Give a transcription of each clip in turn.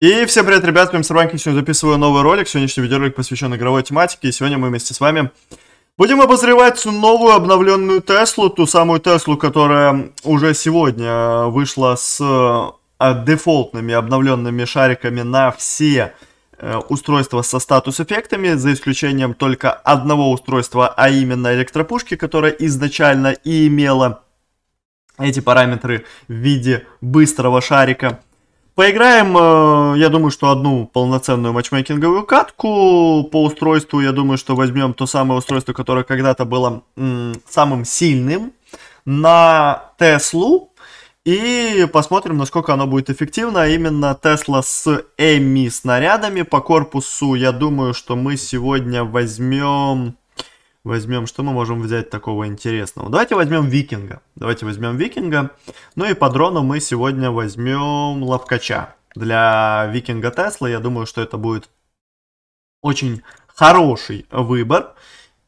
И всем привет, ребят, с вами сегодня записываю новый ролик, сегодняшний видеоролик посвящен игровой тематике, и сегодня мы вместе с вами будем обозревать новую обновленную Теслу, ту самую Теслу, которая уже сегодня вышла с э, дефолтными обновленными шариками на все э, устройства со статус-эффектами, за исключением только одного устройства, а именно электропушки, которая изначально и имела эти параметры в виде быстрого шарика – Поиграем, э, я думаю, что одну полноценную матчмейкинговую катку по устройству. Я думаю, что возьмем то самое устройство, которое когда-то было самым сильным на Теслу. И посмотрим, насколько оно будет эффективно. А именно Тесла с Эми снарядами по корпусу. Я думаю, что мы сегодня возьмем... Возьмем, что мы можем взять такого интересного? Давайте возьмем викинга. Давайте возьмем викинга. Ну и по дрону мы сегодня возьмем ловкача. Для викинга Тесла, я думаю, что это будет очень хороший выбор.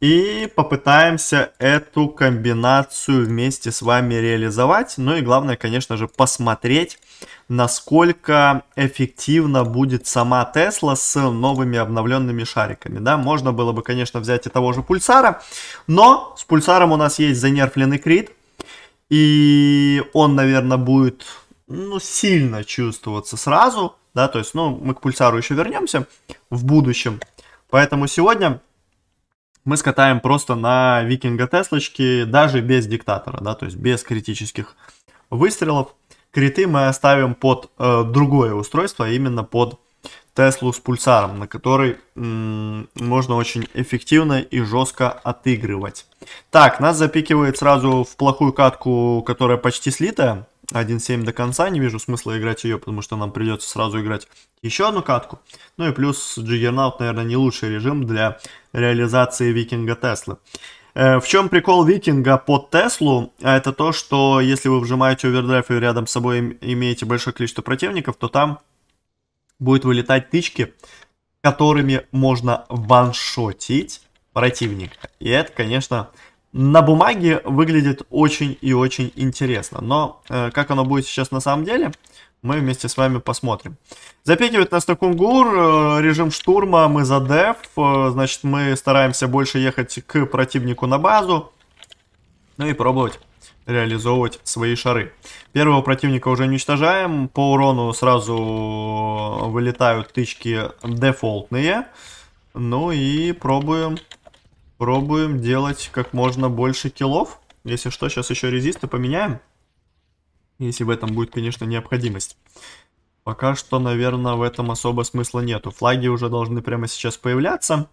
И попытаемся эту комбинацию вместе с вами реализовать. Ну и главное, конечно же, посмотреть, насколько эффективно будет сама Тесла с новыми обновленными шариками. Да, можно было бы, конечно, взять и того же пульсара, но с пульсаром у нас есть занерфленный крит, и он, наверное, будет ну, сильно чувствоваться сразу, да, то есть, ну, мы к пульсару еще вернемся в будущем, поэтому сегодня мы скатаем просто на викинга Теслочки, даже без диктатора, да, то есть без критических выстрелов. Криты мы оставим под э, другое устройство, а именно под Теслу с пульсаром, на который можно очень эффективно и жестко отыгрывать. Так, нас запикивает сразу в плохую катку, которая почти слитая. 1.7 до конца, не вижу смысла играть ее, потому что нам придется сразу играть еще одну катку. Ну и плюс Джиггернаут, наверное, не лучший режим для реализации Викинга Теслы. Э, в чем прикол викинга по Теслу, а это то, что если вы вжимаете овердрайв и рядом с собой имеете большое количество противников, то там будет вылетать тычки, которыми можно ваншотить противника. И это, конечно, на бумаге выглядит очень и очень интересно. Но э, как оно будет сейчас на самом деле, мы вместе с вами посмотрим. Запикивает нас Такунгур, э, режим штурма, мы за деф, э, значит мы стараемся больше ехать к противнику на базу, ну и пробовать реализовывать свои шары. Первого противника уже уничтожаем, по урону сразу вылетают тычки дефолтные, ну и пробуем Пробуем делать как можно больше килов. Если что, сейчас еще резисты поменяем. Если в этом будет, конечно, необходимость. Пока что, наверное, в этом особо смысла нету. Флаги уже должны прямо сейчас появляться.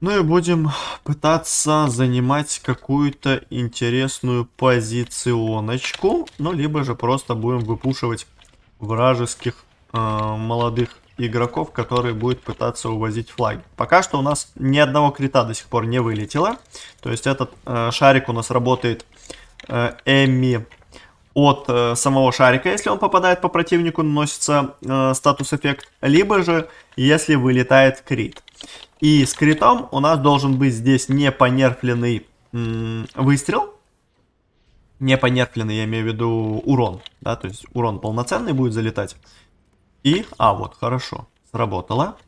Ну и будем пытаться занимать какую-то интересную позиционочку. Ну, либо же просто будем выпушивать вражеских э, молодых игроков, которые будут пытаться увозить флаги. Пока что у нас ни одного крита до сих пор не вылетело. То есть этот э, шарик у нас работает э, Эми от э, самого шарика, если он попадает по противнику, наносится э, статус-эффект, либо же если вылетает крит. И с критом у нас должен быть здесь не понерфленный м, выстрел, не понерфленный, я имею в виду урон, да, то есть урон полноценный будет залетать, и, а, вот, хорошо, сработало.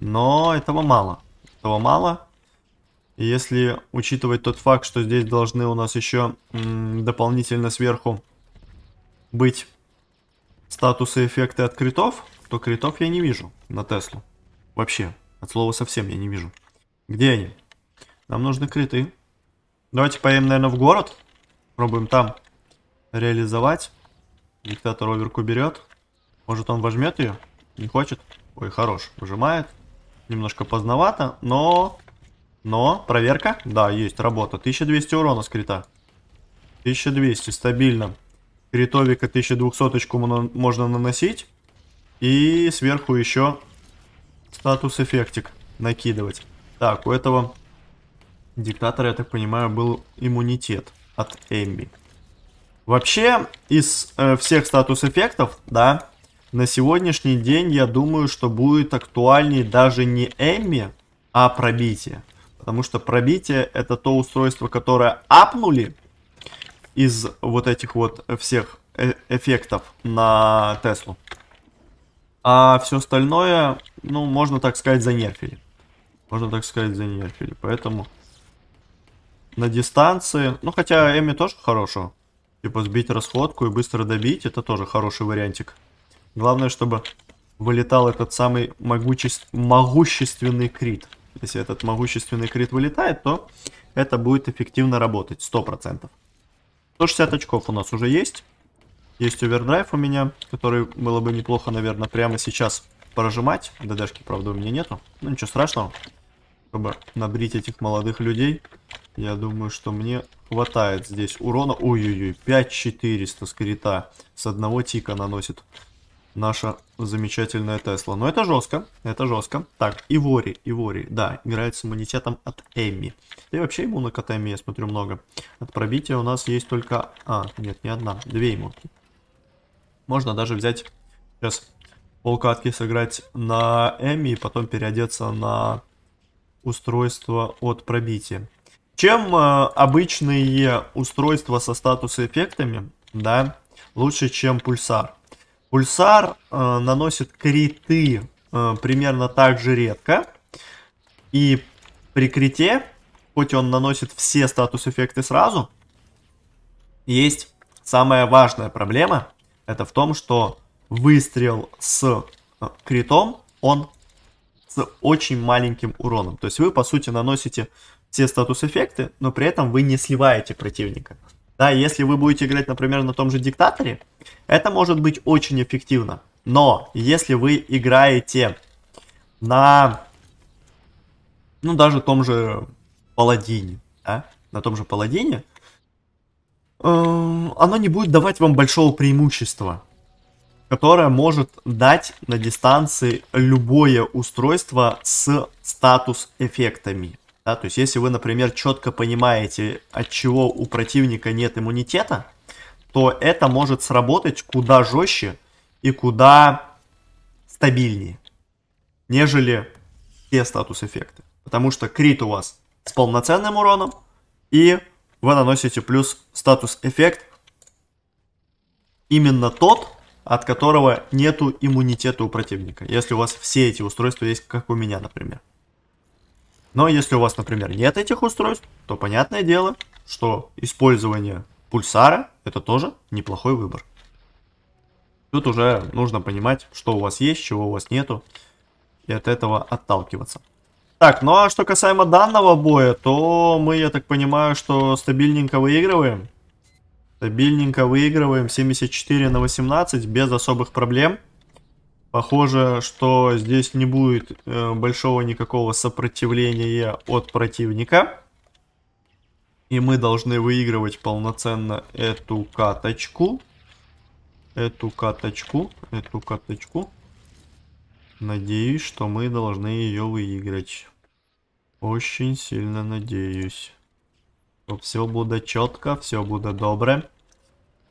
Но этого мало. Этого мало. если учитывать тот факт, что здесь должны у нас еще дополнительно сверху быть статусы эффекты от критов, то критов я не вижу на Теслу. Вообще, от слова совсем я не вижу. Где они? Нам нужны криты. Давайте поедем, наверное, в город. Пробуем там реализовать. Диктатор оверку берет. Может он вожмет ее? Не хочет? Ой, хорош. Выжимает. Немножко поздновато, но... Но, проверка. Да, есть, работа. 1200 урона скрита. 1200, стабильно. Критовика 1200 можно наносить. И сверху еще статус эффектик накидывать. Так, у этого диктатора, я так понимаю, был иммунитет от Эмби. Вообще, из э, всех статус эффектов, да, на сегодняшний день я думаю, что будет актуальнее даже не Эмми, а пробитие. Потому что пробитие это то устройство, которое апнули из вот этих вот всех э эффектов на Теслу. А все остальное, ну, можно так сказать, занерфили. Можно так сказать, занерфили. Поэтому на дистанции... Ну, хотя Эми тоже хорошего. Типа сбить расходку и быстро добить, это тоже хороший вариантик. Главное, чтобы вылетал этот самый могуче... могущественный крит. Если этот могущественный крит вылетает, то это будет эффективно работать, 100%. 160 очков у нас уже есть. Есть овердрайв у меня, который было бы неплохо, наверное, прямо сейчас прожимать. ДДшки, правда, у меня нету. Ну, ничего страшного. Чтобы набрить этих молодых людей, я думаю, что мне хватает здесь урона. Ой-ой-ой, 5400 с крита. С одного тика наносит наша замечательная Тесла. Но это жестко, это жестко. Так, Ивори, Ивори, да, играет с иммунитетом от Эми. Да и вообще иммунок от Эми, я смотрю, много. От пробития у нас есть только... А, нет, не одна, две иммунки. Можно даже взять сейчас полкатки сыграть на Эми и потом переодеться на устройство от пробития. Чем э, обычные устройства со статус-эффектами, да, лучше, чем пульсар. Пульсар э, наносит криты э, примерно так же редко. И при крите, хоть он наносит все статус-эффекты сразу, есть самая важная проблема. Это в том, что выстрел с э, критом, он с очень маленьким уроном. То есть вы, по сути, наносите все статус-эффекты, но при этом вы не сливаете противника. Да, если вы будете играть, например, на том же диктаторе, это может быть очень эффективно. Но если вы играете на, ну, даже том же паладине, да, на том же паладине, э, оно не будет давать вам большого преимущества, которое может дать на дистанции любое устройство с статус-эффектами. Да, то есть, если вы, например, четко понимаете, от чего у противника нет иммунитета, то это может сработать куда жестче и куда стабильнее, нежели те статус-эффекты. Потому что крит у вас с полноценным уроном, и вы наносите плюс статус-эффект именно тот, от которого нету иммунитета у противника. Если у вас все эти устройства есть, как у меня, например. Но если у вас, например, нет этих устройств, то понятное дело, что использование пульсара это тоже неплохой выбор. Тут уже нужно понимать, что у вас есть, чего у вас нету, и от этого отталкиваться. Так, ну а что касаемо данного боя, то мы, я так понимаю, что стабильненько выигрываем. Стабильненько выигрываем 74 на 18 без особых проблем. Похоже, что здесь не будет э, большого никакого сопротивления от противника. И мы должны выигрывать полноценно эту каточку. Эту каточку. Эту каточку. Надеюсь, что мы должны ее выиграть. Очень сильно надеюсь. Все будет четко, все будет доброе.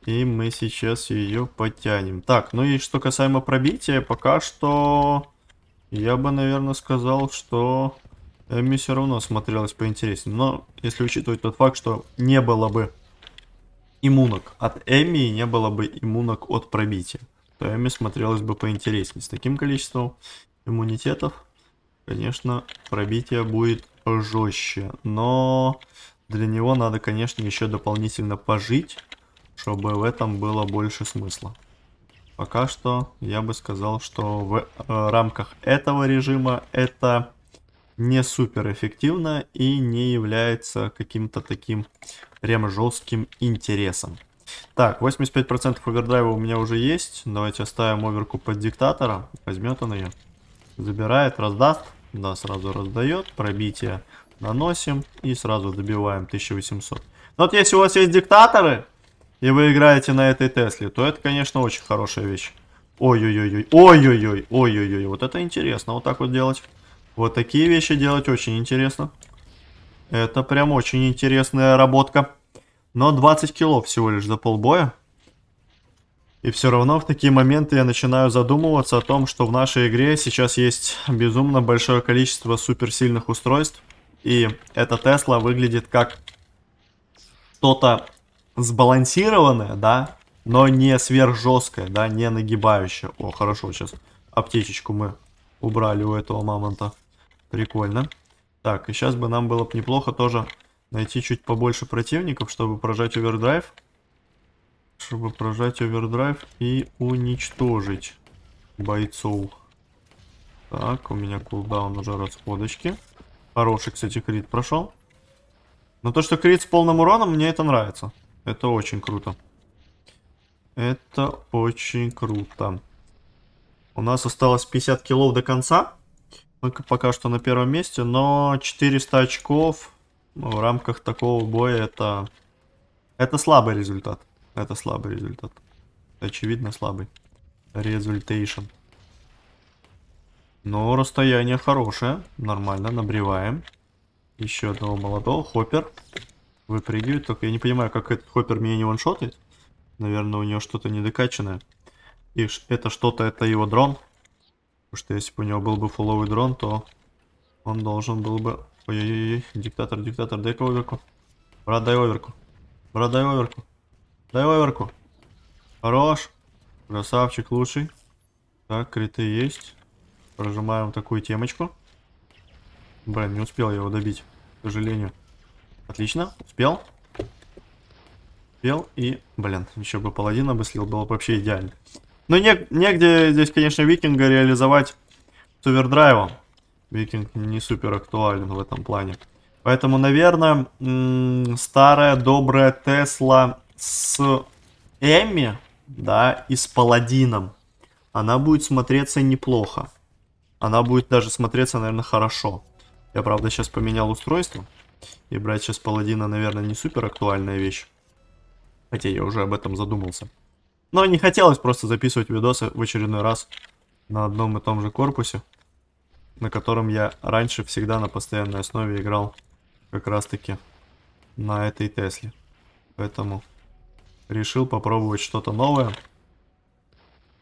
И мы сейчас ее потянем. Так, ну и что касаемо пробития, пока что я бы, наверное, сказал, что Эми все равно смотрелась поинтереснее. Но если учитывать тот факт, что не было бы иммунок от Эми, не было бы иммунок от пробития, то Эми смотрелась бы поинтереснее. С таким количеством иммунитетов, конечно, пробитие будет жестче. Но для него надо, конечно, еще дополнительно пожить чтобы в этом было больше смысла. Пока что я бы сказал, что в э, рамках этого режима это не супер эффективно и не является каким-то таким прям жестким интересом. Так, 85% овердрайва у меня уже есть. Давайте оставим оверку под диктатора. Возьмет он ее. Забирает, раздаст. Да, сразу раздает. Пробитие наносим и сразу добиваем 1800. Но вот если у вас есть диктаторы, и вы играете на этой Тесле, то это, конечно, очень хорошая вещь. Ой-ой-ой, ой-ой-ой, ой-ой-ой, вот это интересно, вот так вот делать. Вот такие вещи делать очень интересно. Это прям очень интересная работка. Но 20 кило всего лишь за полбоя. И все равно в такие моменты я начинаю задумываться о том, что в нашей игре сейчас есть безумно большое количество суперсильных устройств. И эта Тесла выглядит как что-то сбалансированная, да, но не сверхжесткая, да, не нагибающая. О, хорошо, сейчас аптечечку мы убрали у этого мамонта. Прикольно. Так, и сейчас бы нам было бы неплохо тоже найти чуть побольше противников, чтобы прожать овердрайв. Чтобы прожать овердрайв и уничтожить бойцов. Так, у меня кулдаун уже расходочки. Хороший, кстати, крит прошел. Но то, что крит с полным уроном, мне это нравится. Это очень круто. Это очень круто. У нас осталось 50 килов до конца. Мы пока что на первом месте, но 400 очков в рамках такого боя это... Это слабый результат. Это слабый результат. Очевидно слабый. Результейшн. Но расстояние хорошее. Нормально, набреваем. Еще одного молодого. Хоппер выпрыгивает. Только я не понимаю, как этот хоппер меня не ваншотит. Наверное, у него что-то недокачанное. И это что-то, это его дрон. Потому что если бы у него был бы фуловый дрон, то он должен был бы... Ой-ой-ой, диктатор, диктатор, дай-ка оверку. Брат, дай оверку. Брат, дай оверку. Дай оверку. Хорош. Красавчик лучший. Так, криты есть. Прожимаем такую темочку. Блин, не успел я его добить, к сожалению. Отлично, успел. Успел и, блин, еще бы бы слил, было бы вообще идеально. Но ну, не, негде здесь, конечно, викинга реализовать с овердрайвом. Викинг не супер актуален в этом плане. Поэтому, наверное, старая добрая Тесла с Эми, да, и с Паладином, она будет смотреться неплохо. Она будет даже смотреться, наверное, хорошо. Я, правда, сейчас поменял устройство. И брать сейчас паладина, наверное, не супер актуальная вещь. Хотя я уже об этом задумался. Но не хотелось просто записывать видосы в очередной раз на одном и том же корпусе, на котором я раньше всегда на постоянной основе играл как раз-таки на этой Тесле. Поэтому решил попробовать что-то новое.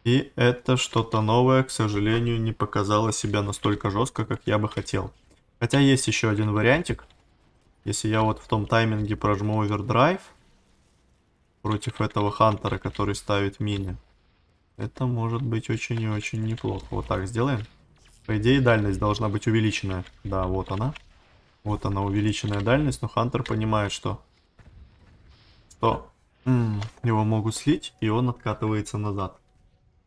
И это что-то новое, к сожалению, не показало себя настолько жестко, как я бы хотел. Хотя есть еще один вариантик – если я вот в том тайминге прожму овердрайв против этого хантера, который ставит мини, это может быть очень и очень неплохо. Вот так сделаем. По идее, дальность должна быть увеличенная. Да, вот она. Вот она, увеличенная дальность, но Хантер понимает, что... Что м -м, его могут слить, и он откатывается назад.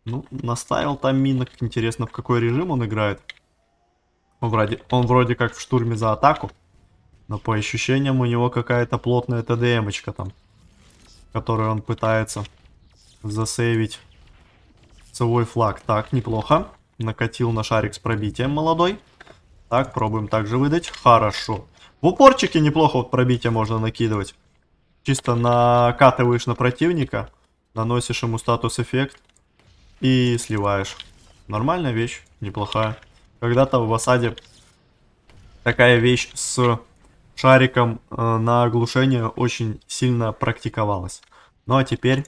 Ну, наставил там минок. Интересно, в какой режим он играет. Он вроде, он вроде как в штурме за атаку. Но по ощущениям у него какая-то плотная ТДМочка там. Которую он пытается засейвить. Свой флаг. Так, неплохо. Накатил на шарик с пробитием молодой. Так, пробуем также выдать. Хорошо. В упорчике неплохо вот пробитие можно накидывать. Чисто накатываешь на противника. Наносишь ему статус-эффект. И сливаешь. Нормальная вещь. Неплохая. Когда-то в осаде такая вещь с шариком э, на оглушение очень сильно практиковалось. Ну а теперь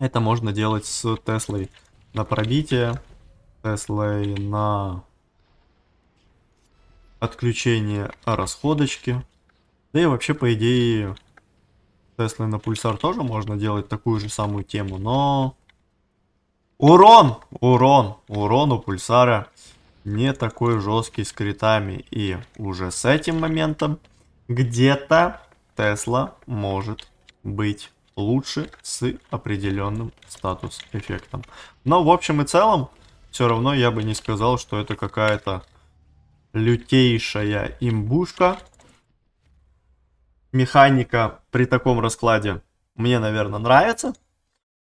это можно делать с Теслой на пробитие, Теслой на отключение расходочки. Да и вообще, по идее, Теслой на пульсар тоже можно делать такую же самую тему, но... Урон! Урон! Урон у пульсара не такой жесткий с критами. И уже с этим моментом где-то Тесла может быть лучше с определенным статус-эффектом. Но в общем и целом, все равно я бы не сказал, что это какая-то лютейшая имбушка. Механика при таком раскладе мне, наверное, нравится.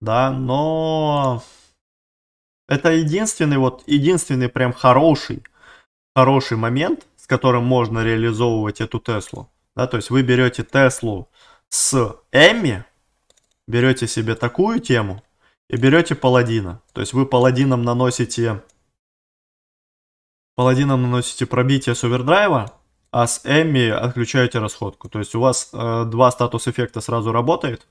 Да, но это единственный, вот, единственный прям хороший, хороший момент, с которым можно реализовывать эту Теслу. Да, то есть вы берете Теслу с Эмми, берете себе такую тему и берете паладина. То есть вы паладином наносите паладином наносите пробитие с овердрайва, а с Эмми отключаете расходку. То есть у вас э, два статус эффекта сразу работает,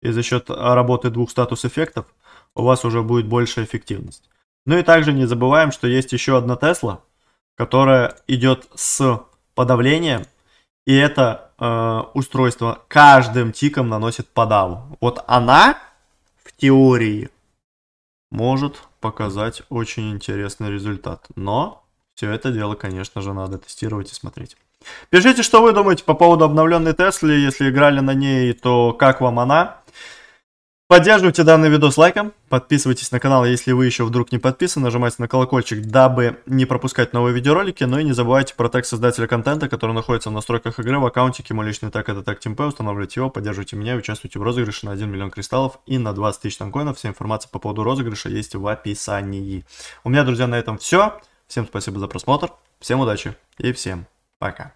и за счет работы двух статус эффектов у вас уже будет больше эффективность. Ну и также не забываем, что есть еще одна Тесла, которая идет с подавлением, и это э, устройство каждым тиком наносит подаву. Вот она в теории может показать очень интересный результат, но все это дело, конечно же, надо тестировать и смотреть. Пишите, что вы думаете по поводу обновленной Теслы, если играли на ней, то как вам она? Поддерживайте данный видос лайком, подписывайтесь на канал, если вы еще вдруг не подписаны, нажимайте на колокольчик, дабы не пропускать новые видеоролики, ну и не забывайте про тег создателя контента, который находится в настройках игры в аккаунтике, мой личный тег это тег TeamP, устанавливайте его, поддерживайте меня, участвуйте в розыгрыше на 1 миллион кристаллов и на 20 тысяч танкоинов, вся информация по поводу розыгрыша есть в описании. У меня, друзья, на этом все, всем спасибо за просмотр, всем удачи и всем пока.